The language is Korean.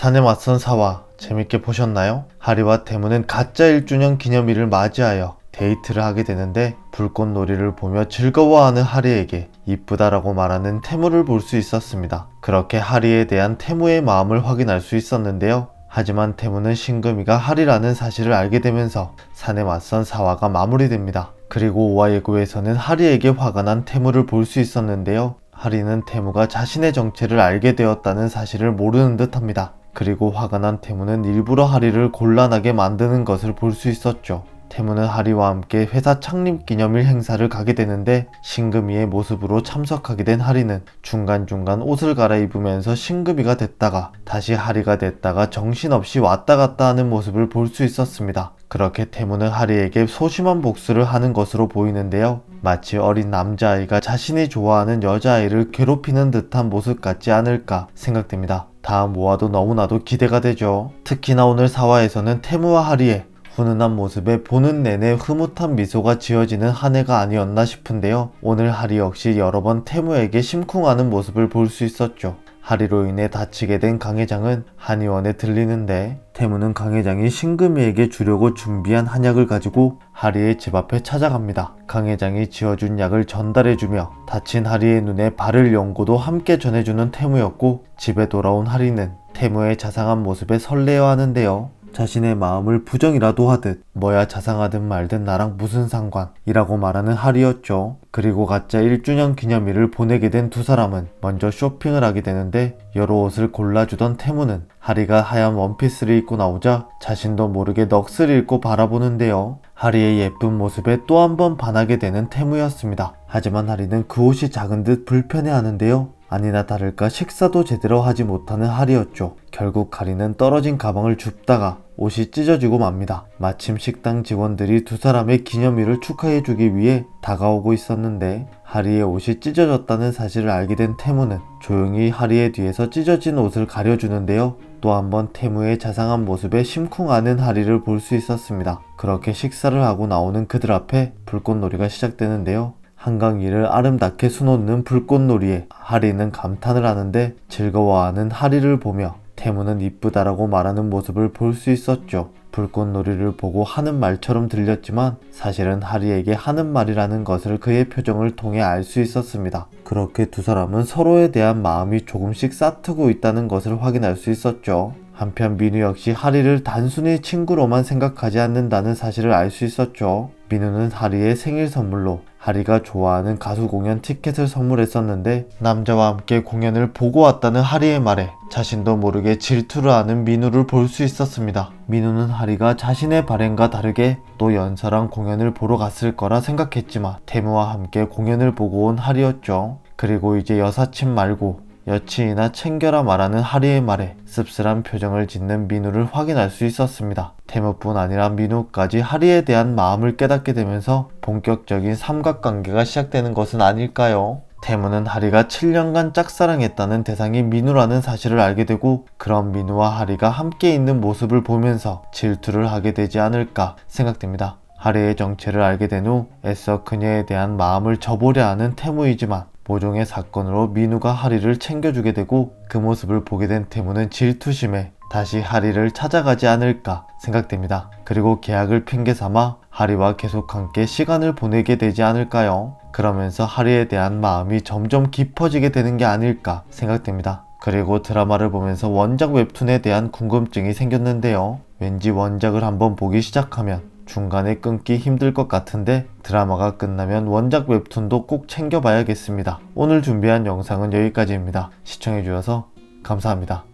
사내 맞선 사와 재밌게 보셨나요? 하리와 대무는 가짜 1주년 기념일을 맞이하여 데이트를 하게 되는데 불꽃놀이를 보며 즐거워하는 하리에게 이쁘다라고 말하는 태무를 볼 수 있었습니다. 그렇게 하리에 대한 태무의 마음을 확인할 수 있었는데요. 하지만 태무는 신금이가 하리라는 사실을 알게 되면서 산에 맞선 사화가 마무리됩니다. 그리고 오와예고에서는 하리에게 화가 난 태무를 볼 수 있었는데요. 하리는 태무가 자신의 정체를 알게 되었다는 사실을 모르는 듯합니다. 그리고 화가 난 태무는 일부러 하리를 곤란하게 만드는 것을 볼 수 있었죠. 태무는 하리와 함께 회사 창립 기념일 행사를 가게 되는데 신금이의 모습으로 참석하게 된 하리는 중간중간 옷을 갈아입으면서 신금이가 됐다가 다시 하리가 됐다가 정신없이 왔다 갔다 하는 모습을 볼 수 있었습니다. 그렇게 태무는 하리에게 소심한 복수를 하는 것으로 보이는데요. 마치 어린 남자아이가 자신이 좋아하는 여자아이를 괴롭히는 듯한 모습 같지 않을까 생각됩니다. 다 모아도 너무나도 기대가 되죠. 특히나 오늘 4화에서는 테무와 하리의 훈훈한 모습에 보는 내내 흐뭇한 미소가 지어지는 한 해가 아니었나 싶은데요. 오늘 하리 역시 여러 번 테무에게 심쿵하는 모습을 볼 수 있었죠. 하리로 인해 다치게 된 강회장은 한의원에 들리는데 태무는 강회장이 신금이에게 주려고 준비한 한약을 가지고 하리의 집 앞에 찾아갑니다. 강회장이 지어준 약을 전달해주며 다친 하리의 눈에 발을 연고도 함께 전해주는 태무였고 집에 돌아온 하리는 태무의 자상한 모습에 설레어 하는데요. 자신의 마음을 부정이라도 하듯 뭐야 자상하든 말든 나랑 무슨 상관 이라고 말하는 하루였죠. 그리고 가짜 1주년 기념일을 보내게 된 두 사람은 먼저 쇼핑을 하게 되는데 여러 옷을 골라주던 태무는 하리가 하얀 원피스를 입고 나오자 자신도 모르게 넋을 잃고 바라보는데요. 하리의 예쁜 모습에 또 한 번 반하게 되는 태무였습니다. 하지만 하리는 그 옷이 작은 듯 불편해하는데요. 아니나 다를까 식사도 제대로 하지 못하는 하리였죠. 결국 가리는 떨어진 가방을 줍다가 옷이 찢어지고 맙니다. 마침 식당 직원들이 두 사람의 기념일을 축하해주기 위해 다가오고 있었는데 하리의 옷이 찢어졌다는 사실을 알게 된 태무는 조용히 하리의 뒤에서 찢어진 옷을 가려주는데요. 또 한번 태무의 자상한 모습에 심쿵하는 하리를 볼 수 있었습니다. 그렇게 식사를 하고 나오는 그들 앞에 불꽃놀이가 시작되는데요. 한강위를 아름답게 수놓는 불꽃놀이에 하리는 감탄을 하는데 즐거워하는 하리를 보며 태무는 이쁘다라고 말하는 모습을 볼 수 있었죠. 불꽃놀이를 보고 하는 말처럼 들렸지만 사실은 하리에게 하는 말이라는 것을 그의 표정을 통해 알 수 있었습니다. 그렇게 두 사람은 서로에 대한 마음이 조금씩 싸트고 있다는 것을 확인할 수 있었죠. 한편 민우 역시 하리를 단순히 친구로만 생각하지 않는다는 사실을 알 수 있었죠. 민우는 하리의 생일 선물로 하리가 좋아하는 가수 공연 티켓을 선물했었는데 남자와 함께 공연을 보고 왔다는 하리의 말에 자신도 모르게 질투를 하는 민우를 볼 수 있었습니다. 민우는 하리가 자신의 발행과 다르게 또 연사랑 공연을 보러 갔을 거라 생각했지만 태무와 함께 공연을 보고 온 하리였죠. 그리고 이제 여사친 말고 여친이나 챙겨라 말하는 하리의 말에 씁쓸한 표정을 짓는 민우를 확인할 수 있었습니다. 태무뿐 아니라 민우까지 하리에 대한 마음을 깨닫게 되면서 본격적인 삼각관계가 시작되는 것은 아닐까요? 태무는 하리가 7년간 짝사랑했다는 대상이 민우라는 사실을 알게 되고 그런 민우와 하리가 함께 있는 모습을 보면서 질투를 하게 되지 않을까 생각됩니다. 하리의 정체를 알게 된 후 애써 그녀에 대한 마음을 접으려 하는 태무이지만 모종의 사건으로 민우가 하리를 챙겨주게 되고 그 모습을 보게 된 태무는 질투심에 다시 하리를 찾아가지 않을까 생각됩니다. 그리고 계약을 핑계 삼아 하리와 계속 함께 시간을 보내게 되지 않을까요? 그러면서 하리에 대한 마음이 점점 깊어지게 되는 게 아닐까 생각됩니다. 그리고 드라마를 보면서 원작 웹툰에 대한 궁금증이 생겼는데요. 왠지 원작을 한번 보기 시작하면 중간에 끊기 힘들 것 같은데 드라마가 끝나면 원작 웹툰도 꼭 챙겨봐야겠습니다. 오늘 준비한 영상은 여기까지입니다. 시청해주셔서 감사합니다.